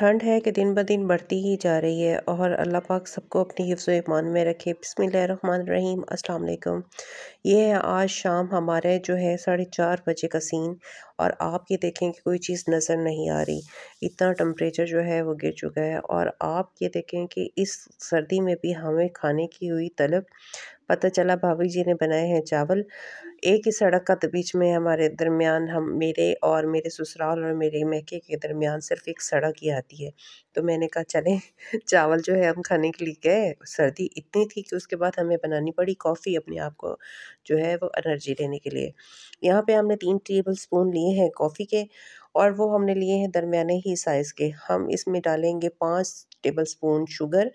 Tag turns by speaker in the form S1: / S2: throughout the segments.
S1: ठंड है कि दिन ब दिन बढ़ती ही जा रही है और अल्लाह पाक सबको अपनी हिफ्स ईमान में रखे बसमीम अस्सलाम ये है आज शाम हमारे जो है साढ़े चार बजे का सीन और आप ये देखें कि कोई चीज़ नज़र नहीं आ रही इतना टम्परेचर जो है वो गिर चुका है और आप ये देखें कि इस सर्दी में भी हमें खाने की हुई तलब पता चला भाभी जी ने बनाए हैं चावल एक ही सड़क का बीच में हमारे दरमियान हम मेरे और मेरे ससुराल और मेरे महके के दरमियान सिर्फ एक सड़क ही आती है तो मैंने कहा चलें चावल जो है हम खाने के लिए गए सर्दी इतनी थी कि उसके बाद हमें बनानी पड़ी कॉफ़ी अपने आप को जो है वो एनर्जी लेने के लिए यहाँ पे हमने तीन टेबल स्पून लिए हैं कॉफ़ी के और वो हमने लिए हैं दरमियाने ही साइज़ के हम इसमें डालेंगे पाँच टेबल स्पून शुगर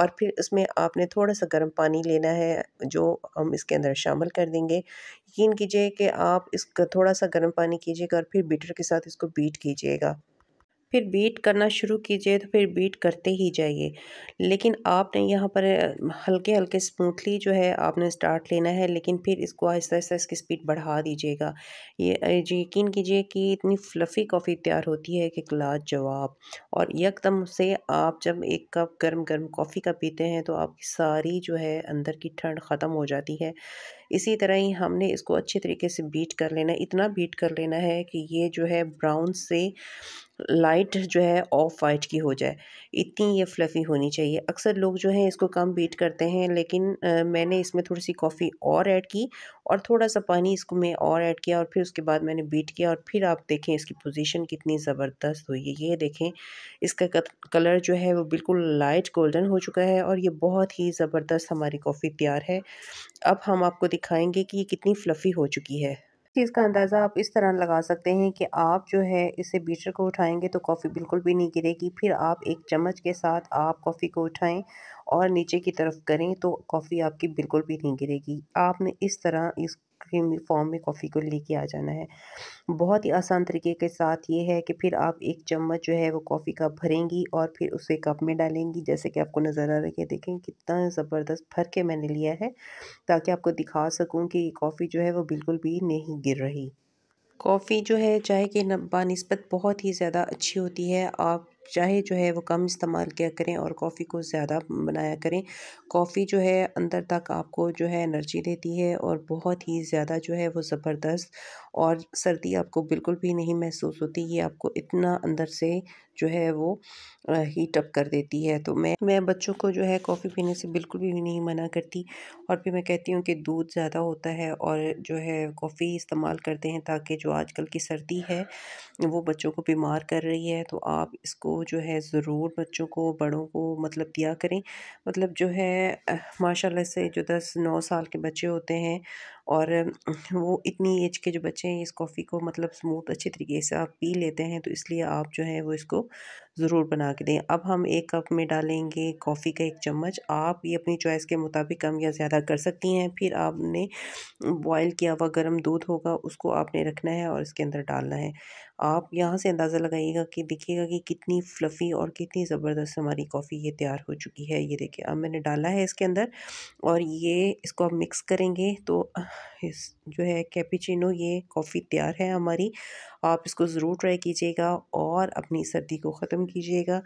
S1: और फिर इसमें आपने थोड़ा सा गर्म पानी लेना है जो हम इसके अंदर शामिल कर देंगे यकीन कीजिए कि आप इसका थोड़ा सा गर्म पानी कीजिएगा और फिर बीटर के साथ इसको बीट कीजिएगा फिर बीट करना शुरू कीजिए तो फिर बीट करते ही जाइए लेकिन आपने यहाँ पर हल्के हल्के स्मूथली जो है आपने स्टार्ट लेना है लेकिन फिर इसको आहिस्ता आहिस्ता इसकी स्पीड बढ़ा दीजिएगा ये यकीन कीजिए कि इतनी फ्लफ़ी कॉफ़ी तैयार होती है कि लाज जवाब और यकदम से आप जब एक कप गर्म गर्म कॉफ़ी का पीते हैं तो आपकी सारी जो है अंदर की ठंड ख़त्म हो जाती है इसी तरह ही हमने इसको अच्छे तरीके से बीट कर लेना इतना बीट कर लेना है कि ये जो है ब्राउन से लाइट जो है ऑफ वाइट की हो जाए इतनी ये फ्लफ़ी होनी चाहिए अक्सर लोग जो है इसको कम बीट करते हैं लेकिन आ, मैंने इसमें थोड़ी सी कॉफ़ी और ऐड की और थोड़ा सा पानी इसको मैं और ऐड किया और फिर उसके बाद मैंने बीट किया और फिर आप देखें इसकी पोजीशन कितनी ज़बरदस्त हुई है ये देखें इसका कलर जो है वो बिल्कुल लाइट गोल्डन हो चुका है और ये बहुत ही ज़बरदस्त हमारी कॉफ़ी तैयार है अब हम आपको दिखाएँगे कि ये कितनी फ़्लफ़ी हो चुकी है चीज़ का अंदाज़ा आप इस तरह लगा सकते हैं कि आप जो है इसे बीटर को उठाएंगे तो कॉफ़ी बिल्कुल भी नहीं गिरेगी फिर आप एक चम्मच के साथ आप कॉफ़ी को उठाएं और नीचे की तरफ करें तो कॉफ़ी आपकी बिल्कुल भी नहीं गिरेगी आपने इस तरह इस क्रीम फॉर्म में कॉफ़ी को लेके आ जाना है बहुत ही आसान तरीके के साथ ये है कि फिर आप एक चम्मच जो है वो कॉफ़ी का भरेंगी और फिर उसे कप में डालेंगी जैसे कि आपको नज़र आ रही है देखें कितना ज़बरदस्त भर के मैंने लिया है ताकि आपको दिखा सकूँ कि कॉफ़ी जो है वो बिल्कुल भी नहीं गिर रही कॉफ़ी जो है चाय के बनस्बत बहुत ही ज़्यादा अच्छी होती है आप चाहे जो है वो कम इस्तेमाल किया करें और कॉफ़ी को ज़्यादा बनाया करें कॉफ़ी जो है अंदर तक आपको जो है एनर्जी देती है और बहुत ही ज़्यादा जो है वो ज़बरदस्त और सर्दी आपको बिल्कुल भी नहीं महसूस होती ये आपको इतना अंदर से जो है वो हीट अप कर देती है तो मैं मैं बच्चों को जो है कॉफ़ी पीने से बिल्कुल भी नहीं मना करती और फिर मैं कहती हूँ कि दूध ज़्यादा होता है और जो है कॉफ़ी इस्तेमाल करते हैं ताकि जो आजकल की सर्दी है वो बच्चों को बीमार कर रही है तो आप इसको जो है ज़रूर बच्चों को बड़ों को मतलब दिया करें मतलब जो है माशाल्लाह से जो दस नौ साल के बच्चे होते हैं और वो इतनी एज के जो बच्चे हैं इस कॉफ़ी को मतलब स्मूथ अच्छे तरीके से आप पी लेते हैं तो इसलिए आप जो है वो इसको ज़रूर बना के दें अब हम एक कप में डालेंगे कॉफ़ी का एक चम्मच आप ये अपनी चॉइस के मुताबिक कम या ज़्यादा कर सकती हैं फिर आपने बॉयल किया हुआ गर्म दूध होगा उसको आपने रखना है और इसके अंदर डालना है आप यहाँ से अंदाज़ा लगाइएगा कि देखिएगा कि कितनी फ्लफ़ी और कितनी ज़बरदस्त हमारी कॉफ़ी ये तैयार हो चुकी है ये देखिए अब मैंने डाला है इसके अंदर और ये इसको आप मिक्स करेंगे तो इस जो है कैपीचिनो ये कॉफ़ी तैयार है हमारी आप इसको ज़रूर ट्राई कीजिएगा और अपनी सर्दी को ख़त्म कम कीजिएगा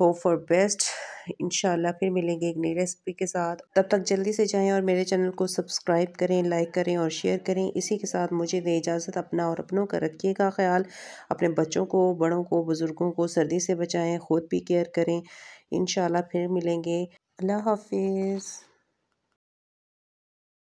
S1: होप फॉर बेस्ट इनशाला फिर मिलेंगे एक नई रेसिपी के साथ तब तक जल्दी से जाएं और मेरे चैनल को सब्सक्राइब करें लाइक करें और शेयर करें इसी के साथ मुझे दे इजाज़त अपना और अपनों का रखिएगा ख्याल अपने बच्चों को बड़ों को बुज़ुर्गों को सर्दी से बचाएं ख़ुद भी केयर करें इन फिर मिलेंगे अल्लाह हाफिज़